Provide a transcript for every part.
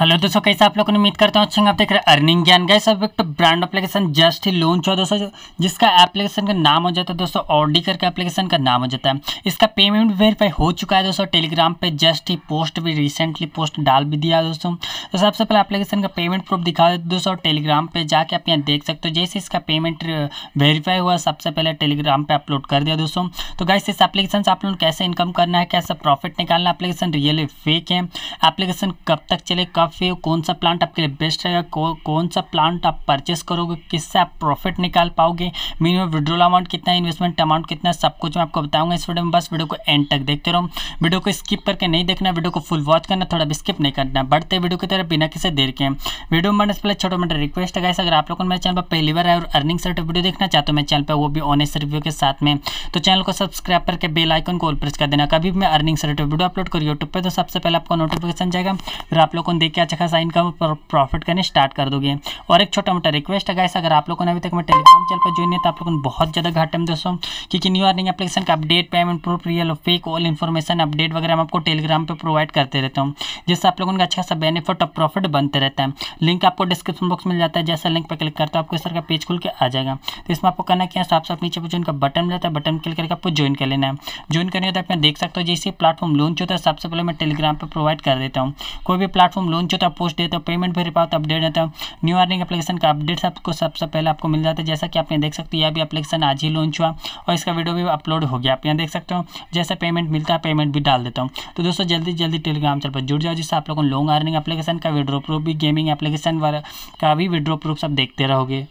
hello दोस्तों कैसे आप लोगों ने उम्मीद करता हूँ अच्छे आप देख रहे हैं अर्निंग ज्ञान गए सब एक तो ब्रांड एप्लीकेशन जस्ट ही लॉन्च हुआ दोस्तों जिसका एप्लीकेशन का नाम हो जाता है दोस्तों ऑडी करके एप्लीकेशन का नाम हो जाता है इसका पेमेंट वेरीफाई हो चुका है दोस्तों टेलीग्राम पे जस्ट ही पोस्ट भी रिसेंटली पोस्ट डाल भी दिया दोस्तों तो सबसे पहले एप्लीकेशन का पेमेंट प्रूफ दिखा देते दोस्तों टेलीग्राम पर जाके आप यहाँ देख सकते हो जैसे इसका पेमेंट वेरीफाई uh, हुआ सबसे पहले टेलीग्राम पर अपलोड कर दिया दोस्तों तो गाइस इस एप्लीकेशन से आप लोगों कैसे इनकम करना है कैसे प्रॉफिट निकालना एप्लीकेशन रियली फेक है एप्लीकेशन कब तक चले कब काफ़ी कौन सा प्लांट आपके लिए बेस्ट रहेगा कौन सा प्लांट आप परचेस करोगे किससे आप प्रॉफिट निकाल पाओगे मिनिमम विड्रोल अमाउंट कितना इन्वेस्टमेंट अमाउंट कितना सब कुछ मैं आपको बताऊंगा इस वीडियो में बस वीडियो को एंड तक देखते रहो वीडियो को स्किप करके नहीं देखना वीडियो को फुल वॉच करना थोड़ा भी स्किप नहीं करना बढ़ते वीडियो की तरफ बिना किसी देर के वीडियो में पहले छोटा मोटा रिक्वेस्ट है अगर आप लोगों ने मेरे चैनल पर पहली बार और अर्निंग सर्ट वीडियो देखना चाहते हो मेरे चैनल पर वो भी ऑनेस्ट रिव्यू के साथ में तो चैनल को सब्सक्राइब करके बेल आइकन को प्रेस कर देना कभी मैं अर्निंग सर्ट वीडियो अपलोड करूँ यूट्यूब पर तो सबसे पहले आपको नोटिफिकेशन जाएगा फिर आप लोगों को लेके अच्छा खासा इनकम प्रॉफिट करने स्टार्ट कर दोगे और एक छोटा मोटा रिक्वेस्ट है गाइस अगर आप लोगों ने अभी तक मैं टेलीग्राम चैनल पर ज्वाइन नहीं तो आप लोगों ने बहुत ज़्यादा घाटे में दोस्तों क्योंकि न्यू अर्निंग एप्लीकेशन का अपडेट पेमेंट प्रूफ रियल और फेक ऑल इन्फॉर्मेशन अपडेट वगैरह मैं आपको टेलीग्राम पर प्रोवाइड करते रहता हूँ जिससे आप लोगों का अच्छा खासा बेनिफिट और प्रॉफिट बनते रहता है लिंक आपको डिस्क्रिप्शन बॉक्स मिल जाता है जैसा लिंक पर क्लिक करते हो आपको इस तरह का पेज खुल के आ जाएगा तो इसमें आपको करना क्या साफ साफ नीचे पर ज्वाइन का बटन मिल जाता है बटन क्लिक करके आपको ज्वाइन कर लेना है ज्वाइन करने होता है आप देख सकते हो जैसे प्लेटफॉर्म लॉन्च होता है सबसे पहले मैं टेलीग्राम पर प्रोवाइड कर देता हूँ कोई भी प्लेटफॉर्म लॉन्च उनचोता पोस्ट देता हूँ पेमेंट भी अपडेट देता हूँ न्यू अर्निंग एप्लीकेशन का अपडेट आपको सबसे पहले आपको मिल जाता है जैसा कि आप यहाँ देख सकते हो यह भी अपलीकेशन आज ही लॉन्च हुआ और इसका वीडियो भी अपलोड हो गया आप यहाँ देख सकते हो जैसे पेमेंट मिलता है पेमेंट भी डाल देता हूँ तो दोस्तों जल्दी जल्दी टेलीग्राम चल पर जुड़ जाओ जिससे आप लोगों को लॉन्ग अर्निंग एप्लीकेशन का विड्रो प्रूफ भी गेमिंग एप्लीकेशन का भी विड्रो प्रूफ सब देखते रहोगे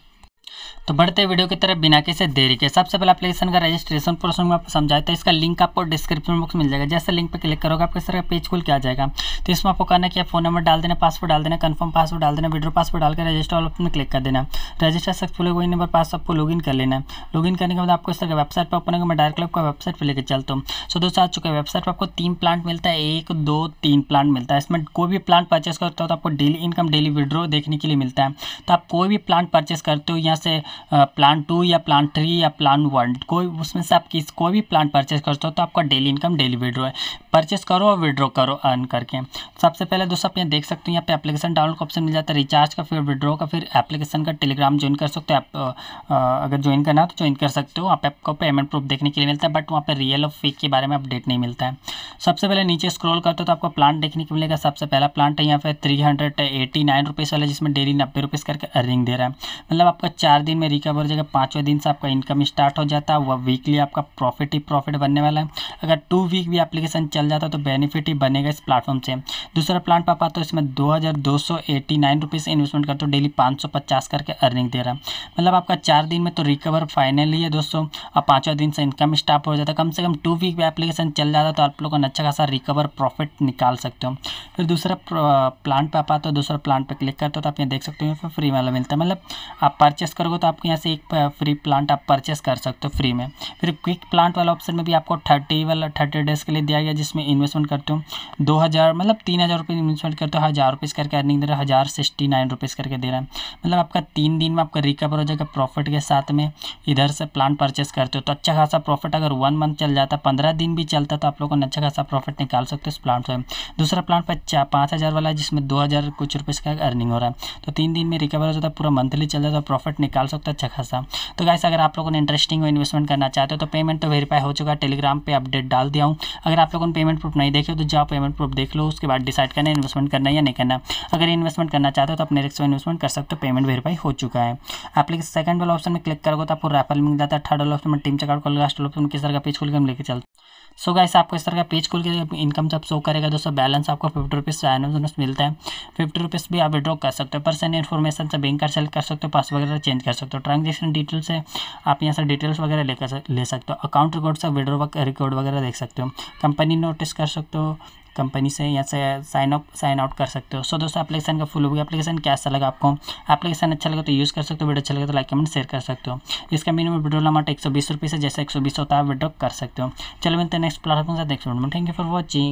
तो बढ़ते वीडियो की तरफ बिना किसी देरी के सबसे पहले एप्लीकेशन का रजिस्ट्रेशन प्रोसेस में आपको समझाया तो इसका लिंक आपको डिस्क्रिप्शन बॉक्स मिल जाएगा जैसे लिंक पर क्लिक करोगे आपके सर पेज खुल के आ जाएगा तो इसमें आपको करना कि फोन नंबर डाल देना पासवर्ड डाल देना कन्फर्म पासवर्ड डाल देना वीडियो पासवर्ड डाल के रजिस्टर ऑप्शन ऑप्शन क्लिक कर देना रजिस्टर सक्सेसफुल वही नंबर पास आपको लॉगिन कर लेना है इन करने के बाद आपको इस तरह वेबसाइट पर ओपन होगा मैं डायरेक्ट आपको वेबसाइट पर लेकर चलता हूँ सो दोस्तों आ चुका है वेबसाइट पर आपको तीन प्लांट मिलता है एक दो तीन प्लांट मिलता है इसमें कोई भी प्लांट परचेस करते हो तो आपको डेली इनकम डेली विड्रो देखने के लिए मिलता है तो आप कोई भी प्लांट परचेस करते हो या से प्लान टू या प्लान थ्री या प्लान वन कोई उसमें से आप किस कोई भी प्लान परचेज करते हो तो आपका डेली इनकम डेली विड्रो है परचेस करो और विड्रो करो अर्न करके सबसे पहले दोस्तों आप यहाँ देख सकते हो यहाँ पे एप्लीकेशन डाउनलोड का ऑप्शन मिल जाता है रिचार्ज का फिर विड्रो का फिर एप्लीकेशन का टेलीग्राम ज्वाइन कर सकते हो आप अगर ज्वाइन करना हो तो ज्वाइन कर सकते हो आप आपको पेमेंट प्रूफ देखने के लिए मिलता है बट वहाँ पर रियल और फेक के बारे में अपडेट नहीं मिलता है सबसे पहले नीचे स्क्रॉल करते हो तो आपको प्लान देखने को मिलेगा सबसे पहला प्लान है यहाँ पे three hundred eighty nine rupees वाला जिसमें डेली नब्बे रुपीज़ करके अर्निंग दे रहा है मतलब आपका चार दिन में रिकवर हो जाएगा पाँचवें दिन से आपका इनकम स्टार्ट हो जाता है वह वीकली आपका प्रॉफिट ही प्रॉफिट बनने वाला है अगर टू वीक भी एप्लीकेशन चल जाता है तो बेनिफिट ही बनेगा इस प्लेटफॉर्म से दूसरा प्लान पर पाता तो इसमें दो हज़ार इन्वेस्टमेंट करते हो डेली पाँच करके अर्निंग दे रहा है मतलब आपका चार दिन में तो रिकवर फाइनली है दोस्तों और पाँचवा दिन से इनकम स्टार्ट हो जाता है कम से कम टू वीक भी एप्लीकेशन चल जाता तो आप लोग अच्छा खासा रिकवर प्रॉफिट निकाल सकते हो फिर दूसरा प्लांट तो पे आप आते हो दूसरा प्लांट पे क्लिक करते हो तो आप यहाँ देख सकते हो फिर फ्री वाला मिलता है मतलब आप परचेस करोगे तो आपको यहाँ से एक फ्री प्लांट आप परचेस कर सकते हो फ्री में फिर क्विक प्लांट वाला ऑप्शन में भी आपको थर्टी वाला थर्टी डेज के लिए दिया गया जिसमें इन्वेस्टमेंट करते हो दो हज़ार मतलब तीन हज़ार रुपये इन्वेस्टमेंट करते हो हज़ार रुपीज़ करके अर्निंग दे रहा है हज़ार सिक्सटी नाइन रुपीज़ करके दे रहा है मतलब आपका तीन दिन में आपका रिकवर हो जाएगा प्रॉफिट के साथ में इधर से प्लांट परचेस करते हो तो अच्छा खासा प्रॉफिट अगर वन मंथ चल जाता पंद्रह दिन भी चलता तो आप लोगों ने अच्छा खासा प्रॉफिट निकाल सकते हो इस प्लांट से दूसरा प्लांट पर पाँच हज़ार वाला है जिसमें दो हज़ार कुछ रुपये का अर्निंग हो रहा है तो तीन दिन में रिकवर हो जाता पूरा मंथली चल जाता प्रॉफिट निकाल सकते हो अच्छा खासा तो गैस अगर आप लोगों ने इंटरेस्टिंग इन्वेस्टमेंट करना चाहते हो तो पेमेंट तो वेरीफाई हो चुका है टेलीग्राम पर अपडेट डाल दिया हूँ अगर आप लोगों ने पेमेंट प्रूफ नहीं देखे तो जाओ पेमेंट प्रूफ देख लो उसके बाद डिसाइड करना इन्वेस्टमेंट करना या नहीं करना अगर इन्वेस्टमेंट करना चाहते हो तो अपने रिक्स में इन्वेस्टमेंट कर सकते हो पेमेंट वेरीफाई हो चुका है आप लोग सेकंड वाला ऑप्शन में क्लिक करोगे तो आपको रेफरल मिल जाता है थर्ड वाला ऑप्शन में टीम चेकआउट करो लास्ट ऑप्शन किस तरह का पेज खोल के हम लेकर चलते सो so गाइस आपको इस तरह का पेज खोल के इनकम जब शो करेगा दोस्तों बैलेंस आपको फिफ्टी रुपीज़ मिलता है फिफ्टी रुपीज़ भी आप विड्रॉ कर सकते हो पर्सन इन्फॉर्मेशन से बैंक का सेलेक्ट कर सकते हो पास वगैरह चेंज कर सकते हो ट्रांजेक्शन डिटेल्स है आप यहाँ से डिटेल्स वगैरह लेकर ले सकते हो अकाउंट रिकॉर्ड से विड्रो रिकॉर्ड वगैरह देख सकते हो कंपनी नोटिस कर सकते हो कंपनी से यहाँ से साइन अप साइन आउट कर सकते हो सो so, दोस्तों एप्लीकेशन का फुल हो गया एप्लीकेशन कैसा लगा आपको एप्लीकेशन अच्छा लगा तो यूज़ कर सकते हो वीडियो अच्छा लगा तो लाइक कमेंट शेयर कर सकते हो इसका मिनिमम विड्रोल अमाउंट एक सौ बीस रुपये से जैसे एक सौ बीस होता है विड्रॉ कर सकते हो चलो मिलते हैं नेक्स्ट प्लेटफॉर्म से देख सकते थैंक यू फॉर वॉचिंग